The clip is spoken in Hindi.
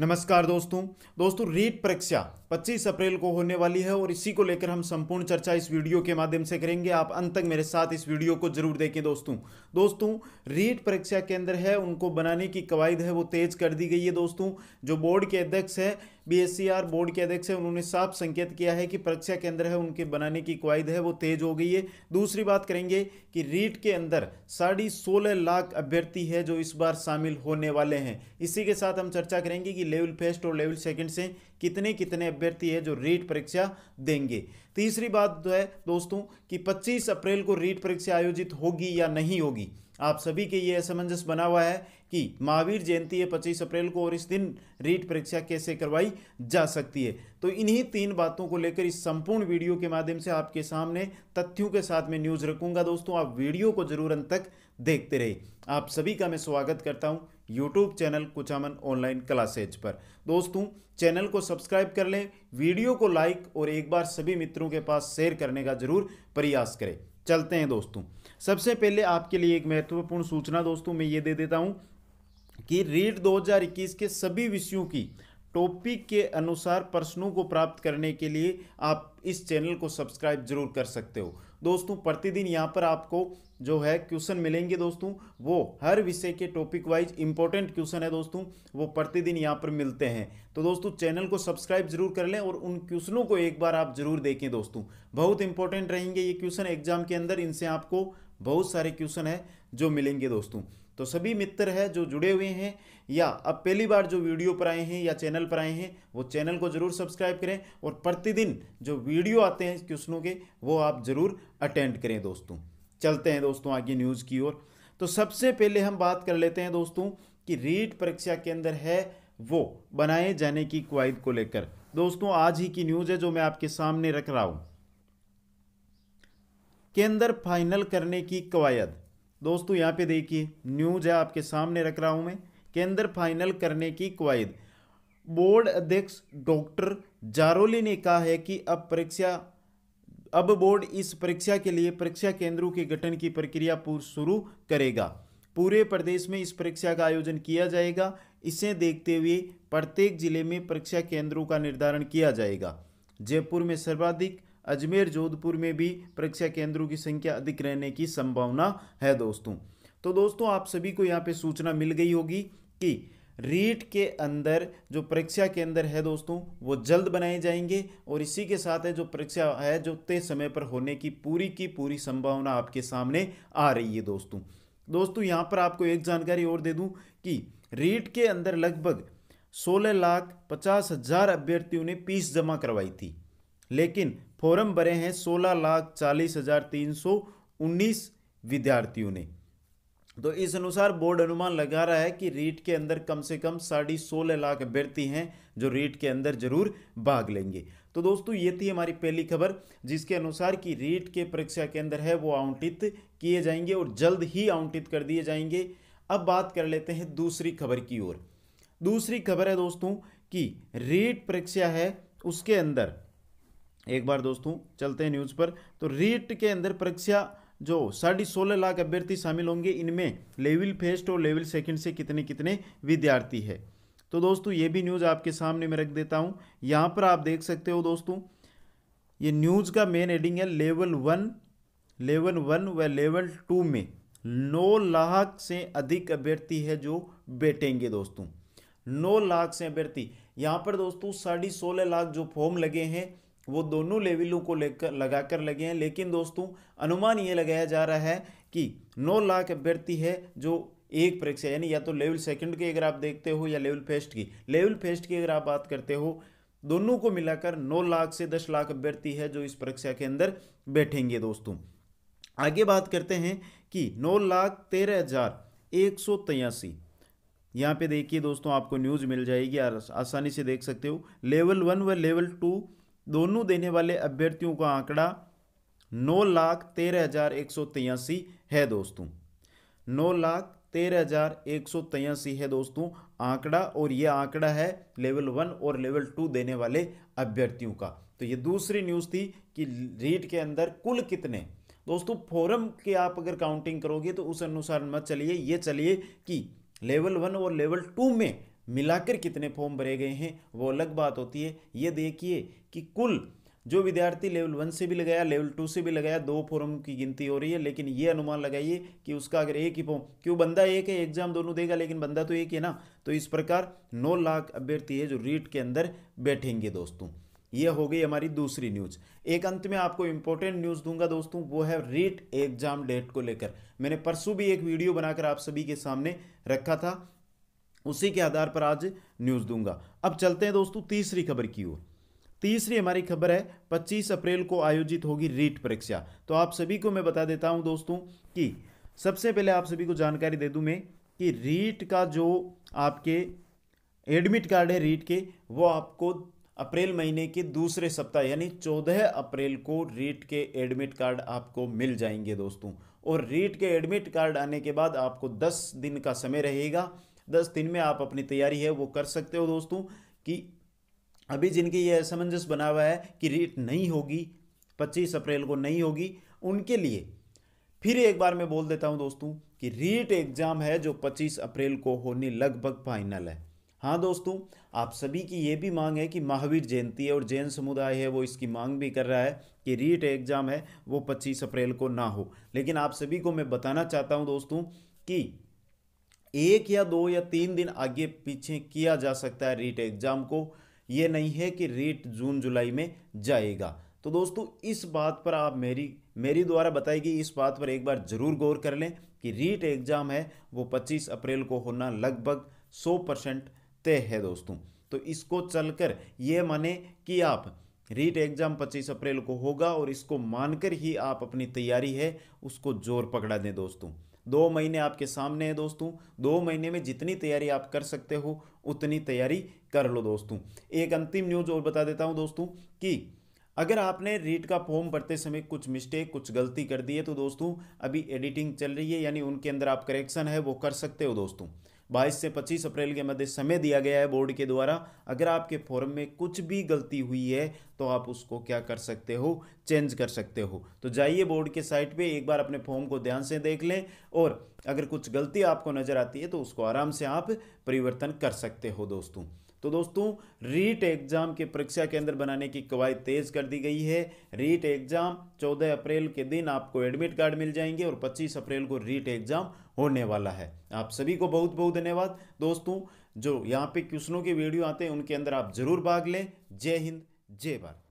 नमस्कार दोस्तों दोस्तों रीट परीक्षा 25 अप्रैल को होने वाली है और इसी को लेकर हम संपूर्ण चर्चा इस वीडियो के माध्यम से करेंगे आप अंत तक मेरे साथ इस वीडियो को जरूर देखें दोस्तों दोस्तों रीट परीक्षा केंद्र है उनको बनाने की कवायद है वो तेज कर दी गई है दोस्तों जो बोर्ड के अध्यक्ष है बी e बोर्ड के अध्यक्ष है उन्होंने साफ संकेत किया है कि परीक्षा केंद्र है उनके बनाने की कवायद है वो तेज हो गई है दूसरी बात करेंगे कि रीट के अंदर साढ़े सोलह लाख अभ्यर्थी है जो इस बार शामिल होने वाले हैं इसी के साथ हम चर्चा करेंगे कि लेवल फर्स्ट और लेवल सेकंड से कितने कितने अभ्यर्थी है जो रीट परीक्षा देंगे तीसरी बात जो तो है दोस्तों कि 25 अप्रैल को रीट परीक्षा आयोजित होगी या नहीं होगी आप सभी के ये असमंजस बना हुआ है कि महावीर जयंती है पच्चीस अप्रैल को और इस दिन रीट परीक्षा कैसे करवाई जा सकती है तो इन्हीं तीन बातों को लेकर इस संपूर्ण वीडियो के माध्यम से आपके सामने तथ्यों के साथ में न्यूज़ रखूंगा दोस्तों आप वीडियो को जरूर अंत तक देखते रहे आप सभी का मैं स्वागत करता हूं YouTube channel Kuchaman online classes पर दोस्तों चैनल को सब्सक्राइब कर लें वीडियो को लाइक और एक बार सभी मित्रों के पास शेयर करने का जरूर प्रयास करें चलते हैं दोस्तों सबसे पहले आपके लिए एक महत्वपूर्ण सूचना दोस्तों मैं ये दे देता हूँ कि रीट 2021 के सभी विषयों की टॉपिक के अनुसार प्रश्नों को प्राप्त करने के लिए आप इस चैनल को सब्सक्राइब जरूर कर सकते हो दोस्तों प्रतिदिन यहाँ पर आपको जो है क्वेश्चन मिलेंगे दोस्तों वो हर विषय के टॉपिक वाइज इंपॉर्टेंट क्वेश्चन है दोस्तों वो प्रतिदिन यहाँ पर मिलते हैं तो दोस्तों चैनल को सब्सक्राइब जरूर कर लें और उन क्वेश्चनों को एक बार आप जरूर देखें दोस्तों बहुत इंपॉर्टेंट रहेंगे ये क्वेश्चन एग्जाम के अंदर इनसे आपको बहुत सारे क्वेश्चन है जो मिलेंगे दोस्तों तो सभी मित्र है जो जुड़े हुए हैं या अब पहली बार जो वीडियो पर आए हैं या चैनल पर आए हैं वो चैनल को ज़रूर सब्सक्राइब करें और प्रतिदिन जो वीडियो आते हैं क्वेश्चनों के वो आप ज़रूर अटेंड करें दोस्तों चलते हैं दोस्तों आगे न्यूज़ की ओर तो सबसे पहले हम बात कर लेते हैं दोस्तों कि रीट परीक्षा के अंदर है वो बनाए जाने की कवायद को लेकर दोस्तों आज ही की न्यूज़ है जो मैं आपके सामने रख रहा हूं केंद्र फाइनल करने की कवायद दोस्तों यहाँ पे देखिए न्यूज है आपके सामने रख रहा हूँ मैं केंद्र फाइनल करने की कवायद बोर्ड अध्यक्ष डॉक्टर जारोली ने कहा है कि अब परीक्षा अब बोर्ड इस परीक्षा के लिए परीक्षा केंद्रों के गठन की प्रक्रिया पूर्व शुरू करेगा पूरे प्रदेश में इस परीक्षा का आयोजन किया जाएगा इसे देखते हुए प्रत्येक जिले में परीक्षा केंद्रों का निर्धारण किया जाएगा जयपुर में सर्वाधिक अजमेर जोधपुर में भी परीक्षा केंद्रों की संख्या अधिक रहने की संभावना है दोस्तों तो दोस्तों आप सभी को यहाँ पे सूचना मिल गई होगी कि रीट के अंदर जो परीक्षा केंद्र है दोस्तों वो जल्द बनाए जाएंगे और इसी के साथ है जो परीक्षा है जो तय समय पर होने की पूरी की पूरी संभावना आपके सामने आ रही है दोस्तों दोस्तों यहाँ पर आपको एक जानकारी और दे दूँ कि रीट के अंदर लगभग सोलह लाख पचास हजार अभ्यर्थियों ने फीस जमा करवाई थी लेकिन फॉर्म भरे हैं सोलह लाख चालीस हजार तीन सौ उन्नीस विद्यार्थियों ने तो इस अनुसार बोर्ड अनुमान लगा रहा है कि रीट के अंदर कम से कम साढ़े सोलह लाख अभ्यर्थी हैं जो रीट के अंदर जरूर भाग लेंगे तो दोस्तों ये थी हमारी पहली खबर जिसके अनुसार कि रीट के परीक्षा केंद्र है वो आवंटित किए जाएंगे और जल्द ही आवंटित कर दिए जाएंगे अब बात कर लेते हैं दूसरी खबर की ओर दूसरी खबर है दोस्तों कि रीट परीक्षा है उसके अंदर एक बार दोस्तों चलते हैं न्यूज़ पर तो रीट के अंदर परीक्षा जो साढ़े सोलह लाख अभ्यर्थी शामिल होंगे इनमें लेवल फर्स्ट और लेवल सेकंड से कितने कितने विद्यार्थी है तो दोस्तों ये भी न्यूज़ आपके सामने मैं रख देता हूँ यहाँ पर आप देख सकते हो दोस्तों ये न्यूज़ का मेन एडिंग है लेवल वन लेवल वन व लेवल टू में नौ लाख से अधिक अभ्यर्थी है जो बैठेंगे दोस्तों नौ लाख से अभ्यर्थी यहाँ पर दोस्तों साढ़े सोलह लाख जो फॉर्म लगे हैं वो दोनों लेवलों को लेकर लगाकर लगे हैं लेकिन दोस्तों अनुमान ये लगाया जा रहा है कि 9 लाख अभ्यर्थी है जो एक परीक्षा यानी या तो लेवल सेकंड की अगर आप देखते हो या लेवल फर्स्ट की लेवल फर्स्ट की अगर आप बात करते हो दोनों को मिलाकर 9 लाख से 10 लाख अभ्यर्थी है जो इस परीक्षा के अंदर बैठेंगे दोस्तों आगे बात करते हैं कि नौ लाख तेरह हजार एक सौ तयासी यहाँ पे देखिए दोस्तों आपको न्यूज़ मिल जाएगी आसानी से देख सकते हो लेवल वन व लेवल टू दोनों देने वाले अभ्यर्थियों का आंकड़ा नौ लाख तेरह हजार एक सौ तेयासी है दोस्तों नौ लाख तेरह हजार एक सौ तेयासी है दोस्तों आंकड़ा और यह आंकड़ा है लेवल वन और लेवल टू देने वाले अभ्यर्थियों का तो ये दूसरी न्यूज़ थी कि रीट के अंदर कुल कितने दोस्तों फोरम के आप अगर काउंटिंग करोगे तो उस अनुसार मत चलिए ये चलिए कि लेवल वन और लेवल टू में मिलाकर कितने फॉर्म भरे गए हैं वो अलग बात होती है ये देखिए कि कुल जो विद्यार्थी लेवल वन से भी लगाया लेवल टू से भी लगाया दो फॉर्म की गिनती हो रही है लेकिन ये अनुमान लगाइए कि उसका अगर एक ही फॉर्म क्यों बंदा एक है एग्जाम दोनों देगा लेकिन बंदा तो एक ही है ना तो इस प्रकार नौ लाख अभ्यर्थी है जो रीट के अंदर बैठेंगे दोस्तों ये हो गई हमारी दूसरी न्यूज एक अंत में आपको इंपॉर्टेंट न्यूज दूंगा दोस्तों वो है रीट एग्जाम डेट को लेकर मैंने परसों भी एक वीडियो बनाकर आप सभी के सामने रखा था उसी के आधार पर आज न्यूज़ दूंगा अब चलते हैं दोस्तों तीसरी खबर की ओर तीसरी हमारी खबर है 25 अप्रैल को आयोजित होगी रीट परीक्षा तो आप सभी को मैं बता देता हूं दोस्तों कि सबसे पहले आप सभी को जानकारी दे दूं मैं कि रीट का जो आपके एडमिट कार्ड है रीट के वो आपको अप्रैल महीने के दूसरे सप्ताह यानी 14 अप्रैल को रीट के एडमिट कार्ड आपको मिल जाएंगे दोस्तों और रीट के एडमिट कार्ड आने के बाद आपको दस दिन का समय रहेगा दस दिन में आप अपनी तैयारी है वो कर सकते हो दोस्तों कि अभी जिनके ये असमंजस बना हुआ है कि रेट नहीं होगी पच्चीस अप्रैल को नहीं होगी उनके लिए फिर एक बार मैं बोल देता हूं दोस्तों कि रीट एग्ज़ाम है जो 25 अप्रैल को होने लगभग फाइनल है हाँ दोस्तों आप सभी की ये भी मांग है कि महावीर जयंती है और जैन समुदाय है वो इसकी मांग भी कर रहा है कि रीट एग्ज़ाम है वो 25 अप्रैल को ना हो लेकिन आप सभी को मैं बताना चाहता हूँ दोस्तों कि एक या दो या तीन दिन आगे पीछे किया जा सकता है रीट एग्ज़ाम को ये नहीं है कि रीट जून जुलाई में जाएगा तो दोस्तों इस बात पर आप मेरी मेरी द्वारा बताई गई इस बात पर एक बार ज़रूर गौर कर लें कि रीट एग्ज़ाम है वो 25 अप्रैल को होना लगभग 100 परसेंट तय है दोस्तों तो इसको चलकर ये माने कि आप रीट एग्ज़ाम 25 अप्रैल को होगा और इसको मानकर ही आप अपनी तैयारी है उसको जोर पकड़ा दें दोस्तों दो महीने आपके सामने हैं दोस्तों दो महीने में जितनी तैयारी आप कर सकते हो उतनी तैयारी कर लो दोस्तों एक अंतिम न्यूज और बता देता हूँ दोस्तों कि अगर आपने रीट का फॉर्म भरते समय कुछ मिस्टेक कुछ गलती कर दी है तो दोस्तों अभी एडिटिंग चल रही है यानी उनके अंदर आप करेक्शन है वो कर सकते हो दोस्तों बाईस से पच्चीस अप्रैल के मध्य समय दिया गया है बोर्ड के द्वारा अगर आपके फॉर्म में कुछ भी गलती हुई है तो आप उसको क्या कर सकते हो चेंज कर सकते हो तो जाइए बोर्ड के साइट पे एक बार अपने फॉर्म को ध्यान से देख लें और अगर कुछ गलती आपको नज़र आती है तो उसको आराम से आप परिवर्तन कर सकते हो दोस्तों तो दोस्तों रीट एग्ज़ाम के परीक्षा केंद्र बनाने की कवायद तेज़ कर दी गई है रीट एग्ज़ाम 14 अप्रैल के दिन आपको एडमिट कार्ड मिल जाएंगे और 25 अप्रैल को रीट एग्ज़ाम होने वाला है आप सभी को बहुत बहुत धन्यवाद दोस्तों जो यहाँ पे क्वेश्चनों के वीडियो आते हैं उनके अंदर आप जरूर भाग लें जय हिंद जय भारत